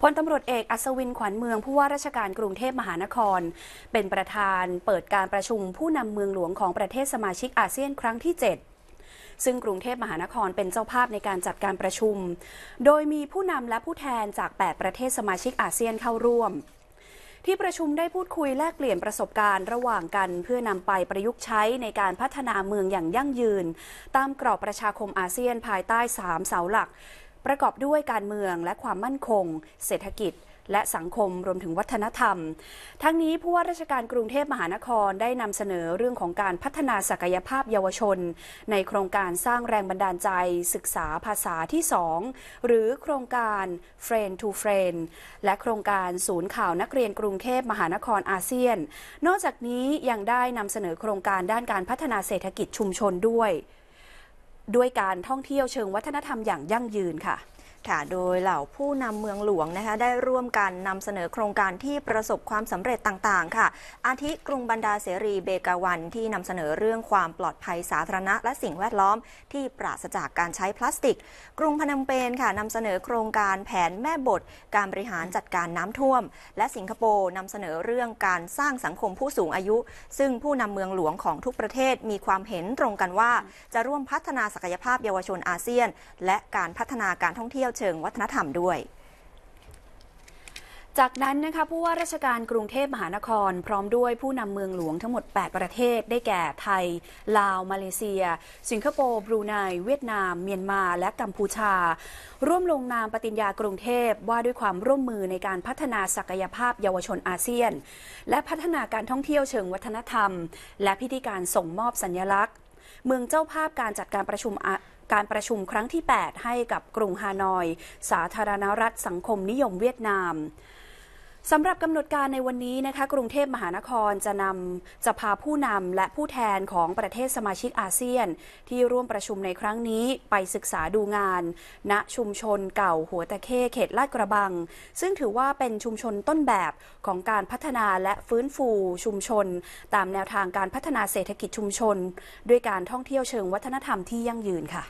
พลตำรวจเอกอัศวินขวัญเมือง ผู้ว่าราชการกรุงเทพมหานคร เป็นประธานเปิดการประชุมผู้นำเมืองหลวงของประเทศสมาชิกอาเซียนครั้งที่ 7 ซึ่งกรุงเทพมหานครเป็นเจ้าภาพในการจัดการประชุม โดยมีผู้นำและผู้แทนจาก 8 ประเทศสมาชิกอาเซียนเข้าร่วม ที่ประชุมได้พูดคุยแลกเปลี่ยนประสบการณ์ระหว่างกันเพื่อนำไปประยุกต์ใช้ในการพัฒนาเมืองอย่างยั่งยืน ตามกรอบประชาคมอาเซียนภายใต้ 3 เสาหลักประกอบด้วยการเมืองและความมั่นคงเศรษฐกิจและสังคมรวมถึงวัฒนธรรม ทั้งนี้ผู้ว่าราชการกรุงเทพมหานครได้นำเสนอเรื่องของการพัฒนาศักยภาพเยาวชน ในโครงการสร้างแรงบันดาลใจศึกษาภาษาที่ 2 หรือโครงการ Friend to Friend และโครงการศูนย์ข่าวนักเรียนกรุงเทพมหานครอาเซียน นอกจากนี้ยังได้นำเสนอโครงการด้านการพัฒนาเศรษฐกิจชุมชนด้วยด้วยการท่องเที่ยวเชิงวัฒนธรรมอย่างยั่งยืนค่ะค่ะ โดยเหล่าผู้นำเมืองหลวงนะคะได้ร่วมกันนำเสนอโครงการที่ประสบความสำเร็จต่างๆ ค่ะ อาทิกรุงบรรดาเสรีเบกาวัน ที่นำเสนอเรื่องความปลอดภัยสาธารณะ และสิ่งแวดล้อมที่ปราศจากการใช้พลาสติก กรุงพนมเปญค่ะนำเสนอโครงการแผนแม่บท การบริหารจัดการน้ำท่วม และสิงคโปร์นำเสนอเรื่องการสร้างสังคมผู้สูงอายุ ซึ่งผู้นำเมืองหลวงของทุกประเทศมีความเห็นตรงกันว่าจะร่วมพัฒนาศักยภาพเยาวชนอาเซียน และการพัฒนาการท่องเที่ยวยวเชิงวัฒนธรรมด้วย จากนั้นนะคะผู้ว่าราชการกรุงเทพมหานครพร้อมด้วยผู้นำเมืองหลวงทั้งหมด 8 ประเทศได้แก่ไทย ลาว มาเลเซีย สิงคโปร์ บรูไน เวียดนาม เมียนมา และกัมพูชา ร่วมลงนามปฏิญญากรุงเทพว่าด้วยความร่วมมือในการพัฒนาศักยภาพเยาวชนอาเซียน และพัฒนาการท่องเที่ยวเชิงวัฒนธรรม และพิธีการส่งมอบสัญญลักษณ์ เมืองเจ้าภาพการจัดการประชุมการประชุมครั้งที่ 8 ให้กับกรุงฮานอย สาธารณรัฐสังคมนิยมเวียดนาม สำหรับกำหนดการในวันนี้นะคะ กรุงเทพมหานครจะนำจะพาผู้นำและผู้แทนของประเทศสมาชิกอาเซียน ที่ร่วมประชุมในครั้งนี้ไปศึกษาดูงาน ณชุมชนเก่าหัวตะเข้เขตลาดกระบัง ซึ่งถือว่าเป็นชุมชนต้นแบบของการพัฒนาและฟื้นฟูชุมชน ตามแนวทางการพัฒนาเศรษฐกิจชุมชน ด้วยการท่องเที่ยวเชิงวัฒนธรรมที่ยั่งยืนค่ะ